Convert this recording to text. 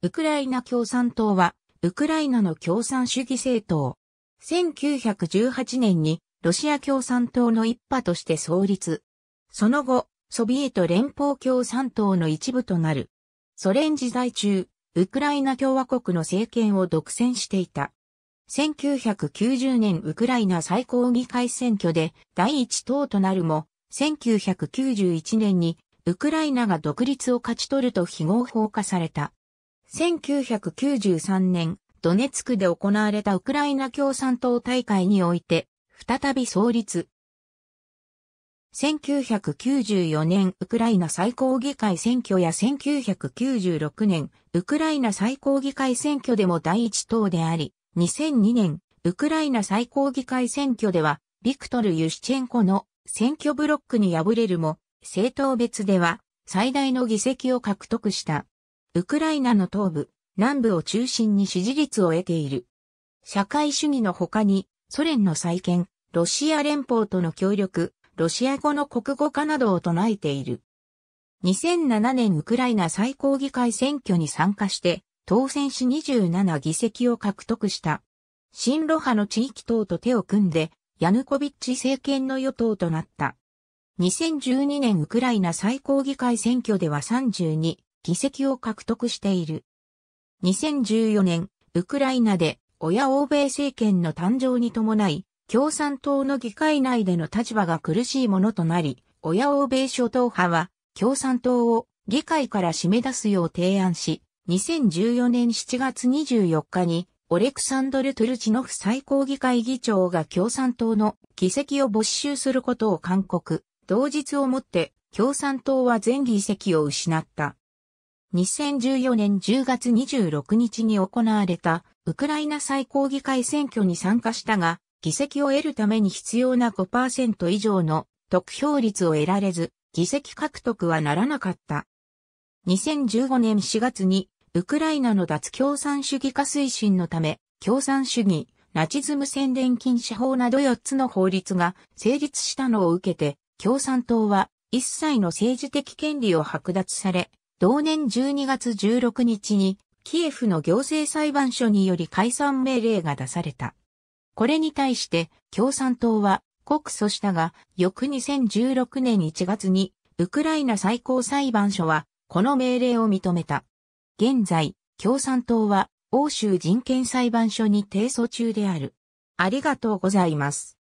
ウクライナ共産党は、ウクライナの共産主義政党。1918年にロシア共産党の一派として創立。その後、ソビエト連邦共産党の一部となる。ソ連時代中、ウクライナ共和国の政権を独占していた。1990年ウクライナ最高議会選挙で第一党となるも、1991年にウクライナが独立を勝ち取ると非合法化された。1993年、ドネツクで行われたウクライナ共産党大会において、再び創立。1994年ウクライナ最高議会選挙や1996年ウクライナ最高議会選挙でも第一党であり、2002年ウクライナ最高議会選挙ではビクトル・ユシチェンコの選挙ブロックに敗れるも、政党別では最大の議席を獲得した。ウクライナの東部、南部を中心に支持率を得ている。社会主義の他に、ソ連の再建、ロシア連邦との協力、ロシア語の国語化などを唱えている。2007年ウクライナ最高議会選挙に参加して、当選し27議席を獲得した。新ロ派の地域党と手を組んで、ヤヌコビッチ政権の与党となった。2012年ウクライナ最高議会選挙では32議席を獲得している。2014年、ウクライナで親欧米政権の誕生に伴い、共産党の議会内での立場が苦しいものとなり、親欧米諸党派は共産党を議会から締め出すよう提案し、2014年7月24日にオレクサンドル・トゥルチノフ最高議会議長が共産党の議席を没収することを勧告。同日をもって共産党は全議席を失った。2014年10月26日に行われたウクライナ最高議会選挙に参加したが、議席を得るために必要な5%以上の得票率を得られず、議席獲得はならなかった。2015年4月にウクライナの脱共産主義化推進のため、共産主義、ナチズム宣伝禁止法など4つの法律が成立したのを受けて、共産党は一切の政治的権利を剥奪され、同年12月16日に、キエフの行政裁判所により解散命令が出された。これに対して共産党は告訴したが、翌2016年1月にウクライナ最高裁判所はこの命令を認めた。現在、共産党は欧州人権裁判所に提訴中である。ありがとうございます。